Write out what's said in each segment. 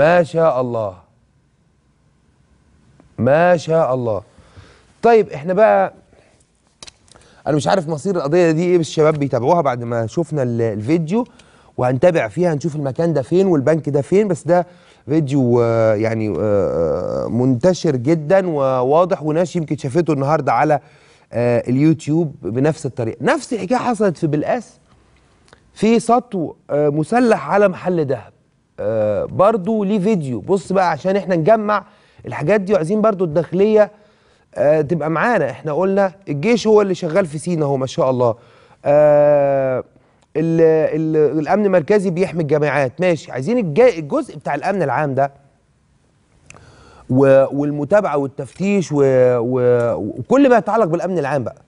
ما شاء الله ما شاء الله طيب احنا بقى انا مش عارف مصير القضيه دي ايه بس الشباب بيتابعوها بعد ما شفنا الفيديو وهنتابع فيها هنشوف المكان ده فين والبنك ده فين بس ده فيديو آه، يعني آه، آه، منتشر جدا وواضح وناس يمكن شافته النهارده على اليوتيوب بنفس الطريقه نفس الحكايه حصلت في بلقاس في سطو مسلح على محل دهب آه برضو ليه فيديو بص بقى عشان احنا نجمع الحاجات دي وعايزين برضو الداخليه آه تبقى معانا احنا قلنا الجيش هو اللي شغال في سينا اهو ما شاء الله آه الـ الامن المركزي بيحمي الجامعات ماشي عايزين الجزء بتاع الامن العام ده والمتابعه والتفتيش و و وكل ما يتعلق بالامن العام بقى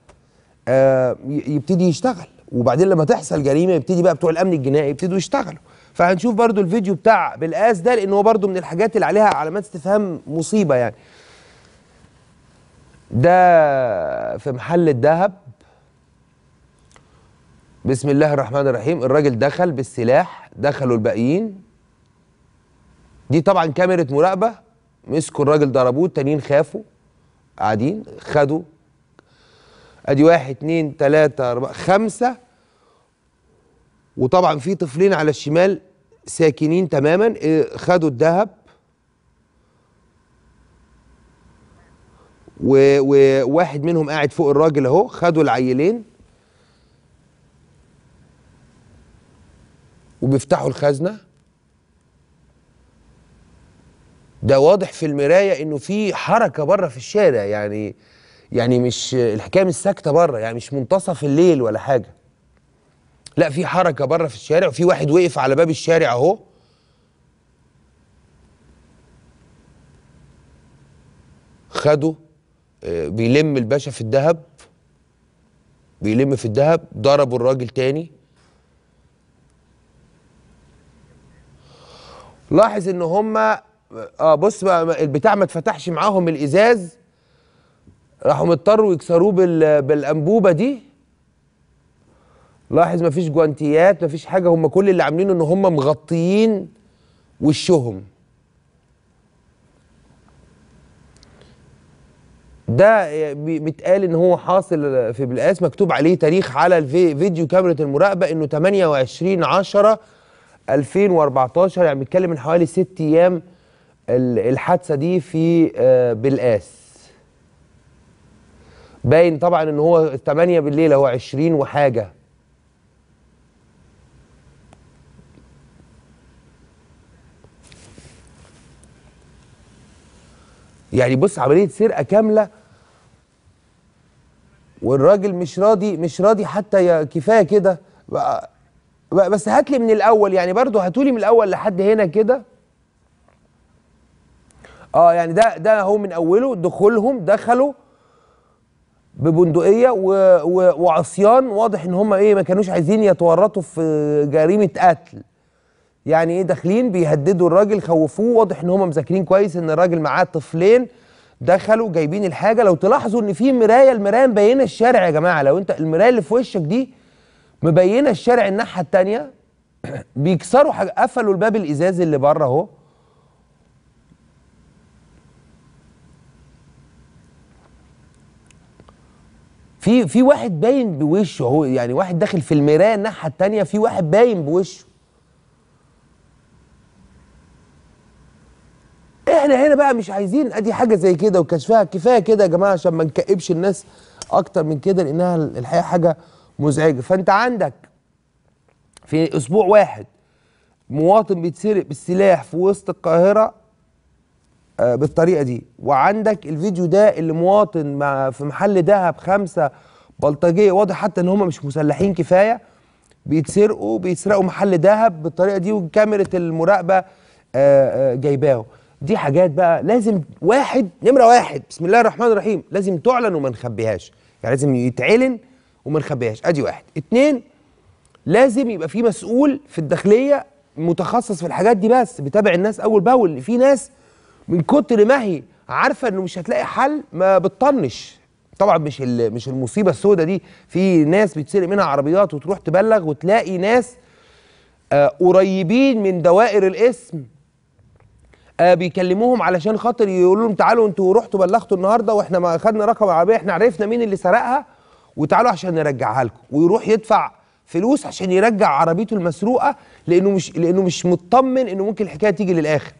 آه يبتدي يشتغل وبعدين لما تحصل جريمه يبتدي بقى بتوع الامن الجنائي يبتدوا يشتغلوا فهنشوف برضو الفيديو بتاع بالقاس ده لان هو برضو من الحاجات اللي عليها علامات استفهام مصيبه يعني ده في محل الذهب بسم الله الرحمن الرحيم الراجل دخل بالسلاح دخلوا الباقيين دي طبعا كاميرا مراقبه مسكوا الراجل ضربوه التانيين خافوا قاعدين خدوا ادي واحد اتنين تلاته اربعه خمسه وطبعا في طفلين على الشمال ساكنين تماما آه، خدوا الذهب وواحد منهم قاعد فوق الراجل اهو خدوا العيلين وبيفتحوا الخزنه ده واضح في المرايه انه في حركه بره في الشارع يعني يعني مش الحكايه مش ساكته بره يعني مش منتصف الليل ولا حاجه لا في حركه بره في الشارع وفي واحد وقف على باب الشارع اهو خده آه، بيلم الباشا في الذهب بيلم في الذهب ضربوا الراجل تاني لاحظ ان هما اه بص بقى البتاع ما اتفتحش معاهم الازاز راحوا مضطروا يكسروه بالانبوبه دي لاحظ مفيش جوانتيات مفيش حاجه هم كل اللي عاملينه ان هم مغطيين وشهم ده بيتقال ان هو حاصل في بلقاس مكتوب عليه تاريخ على الفيديو كاميرا المراقبه انه 28 10 2014 يعني بنتكلم من حوالي ست ايام الحادثه دي في آه، بلقاس باين طبعا ان هو 8 بالليل هو 20 وحاجه يعني بص عمليه سرقه كامله والراجل مش راضي مش راضي حتى كفايه كده بس هات لي من الاول يعني برضه هاتولي من الاول لحد هنا كده اه يعني ده ده هو من اوله دخولهم دخلوا ببندقيه و و وعصيان واضح ان هم ايه ما كانوش عايزين يتورطوا في جريمه قتل يعني ايه داخلين بيهددوا الراجل خوفوه واضح ان هم مذاكرين كويس ان الراجل معاه طفلين دخلوا جايبين الحاجه لو تلاحظوا ان في مرايه المرايه مبينه الشارع يا جماعه لو انت المرايه اللي في وشك دي مبينه الشارع الناحيه الثانيه بيكسروا حاجه قفلوا الباب الازاز اللي بره اهو في في واحد باين بوشه اهو يعني واحد داخل في المرايه الناحيه الثانيه في واحد باين بوشه احنا هنا بقى مش عايزين ادي حاجه زي كده وكشفها كفايه كده يا جماعه عشان ما نكئبش الناس اكتر من كده لانها الحقيقه حاجه مزعجه فانت عندك في اسبوع واحد مواطن بيتسرق بالسلاح في وسط القاهره آه بالطريقه دي وعندك الفيديو ده اللي مواطن مع في محل دهب خمسه بلطجيه واضح حتى ان هم مش مسلحين كفايه بيتسرقوا بيسرقوا محل دهب بالطريقه دي وكاميرا المراقبه آه آه جايباهم دي حاجات بقى لازم واحد نمره واحد بسم الله الرحمن الرحيم لازم تعلن وما نخبيهاش يعني لازم يتعلن وما نخبيهاش ادي واحد اتنين لازم يبقى في مسؤول في الداخليه متخصص في الحاجات دي بس بيتابع الناس اول باول في ناس من كتر ما هي عارفه انه مش هتلاقي حل ما بتطنش طبعا مش مش المصيبه السوداء دي في ناس بيتسرق منها عربيات وتروح تبلغ وتلاقي ناس آه قريبين من دوائر الاسم آه بيكلموهم علشان خاطر يقولوا لهم تعالوا انتوا رحتوا بلغتوا النهارده واحنا ما خدنا رقم العربيه احنا عرفنا مين اللي سرقها وتعالوا عشان نرجعها لكم ويروح يدفع فلوس عشان يرجع عربيته المسروقه لانه مش لانه مش مطمن انه ممكن الحكايه تيجي للاخر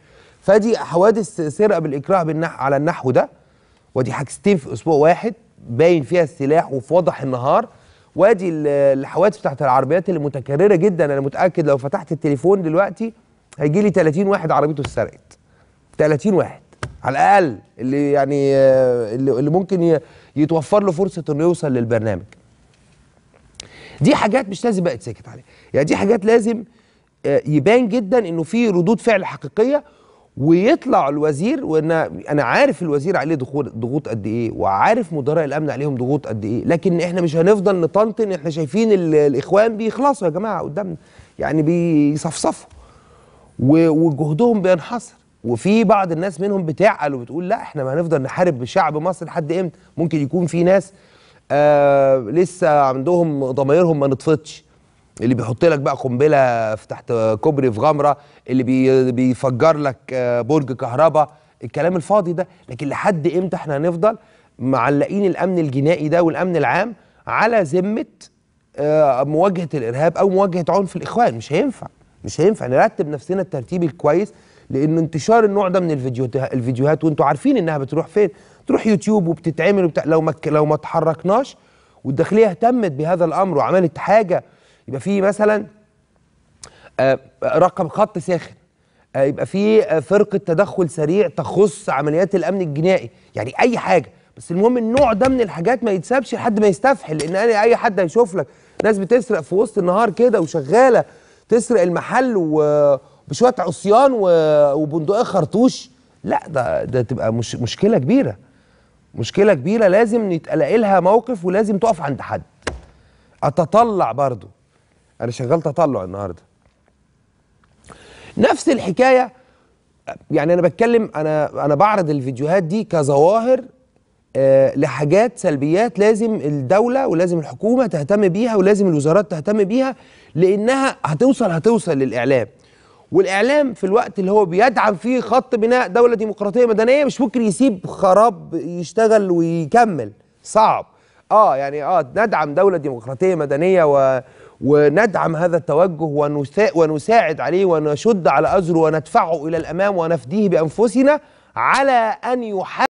فدي حوادث سرقه بالاكراه بالنح على النحو ده ودي حاجتين في اسبوع واحد باين فيها السلاح وفي وضح النهار وادي الحوادث بتاعت العربيات اللي متكرره جدا انا متاكد لو فتحت التليفون دلوقتي هيجي لي 30 واحد عربيته اتسرقت 30 واحد على الاقل اللي يعني آه، اللي ممكن يتوفر له فرصه انه يوصل للبرنامج دي حاجات مش لازم بقى يتسكت عليها يعني دي حاجات لازم آه، يبان جدا انه في ردود فعل حقيقيه ويطلع الوزير وانا انا عارف الوزير عليه ضغوط قد ايه وعارف مدراء الامن عليهم ضغوط قد ايه لكن احنا مش هنفضل نطنطن احنا شايفين الاخوان بيخلصوا يا جماعه قدامنا يعني بيصفصفوا وجهدهم بينحصر وفي بعض الناس منهم بتعقل وبتقول لا احنا ما هنفضل نحارب شعب مصر لحد امتى ممكن يكون في ناس آه لسه عندهم ضمايرهم ما نطفتش اللي بيحط لك بقى قنبله في تحت كوبري في غمره اللي بي بيفجر لك آه برج كهرباء الكلام الفاضي ده لكن لحد امتى احنا هنفضل معلقين الامن الجنائي ده والامن العام على ذمه آه مواجهه الارهاب او مواجهه عنف الاخوان مش هينفع مش هينفع نرتب نفسنا الترتيب الكويس لان انتشار النوع ده من الفيديوهات الفيديوهات وانتوا عارفين انها بتروح فين تروح يوتيوب وبتتعمل وبتاع لو ما لو ما اتحركناش والداخليه اهتمت بهذا الامر وعملت حاجه يبقى في مثلا آه، رقم خط ساخن آه، يبقى في آه، فرقه تدخل سريع تخص عمليات الامن الجنائي يعني اي حاجه بس المهم النوع ده من الحاجات ما يتسابش لحد ما يستفحل لان اي حد هيشوف لك ناس بتسرق في وسط النهار كده وشغاله تسرق المحل و بشويه عصيان وبندقيه خرطوش لا ده ده تبقى مش مشكله كبيره مشكله كبيره لازم نتلاقي لها موقف ولازم تقف عند حد اتطلع برضو انا شغال تطلع النهارده نفس الحكايه يعني انا بتكلم انا انا بعرض الفيديوهات دي كظواهر آه، لحاجات سلبيات لازم الدوله ولازم الحكومه تهتم بيها ولازم الوزارات تهتم بيها لانها هتوصل هتوصل للاعلام والاعلام في الوقت اللي هو بيدعم فيه خط بناء دوله ديمقراطيه مدنيه مش ممكن يسيب خراب يشتغل ويكمل صعب اه يعني اه ندعم دوله ديمقراطيه مدنيه و وندعم هذا التوجه ونسا... ونساعد عليه ونشد على أزره وندفعه إلى الأمام ونفديه بأنفسنا على أن يحا...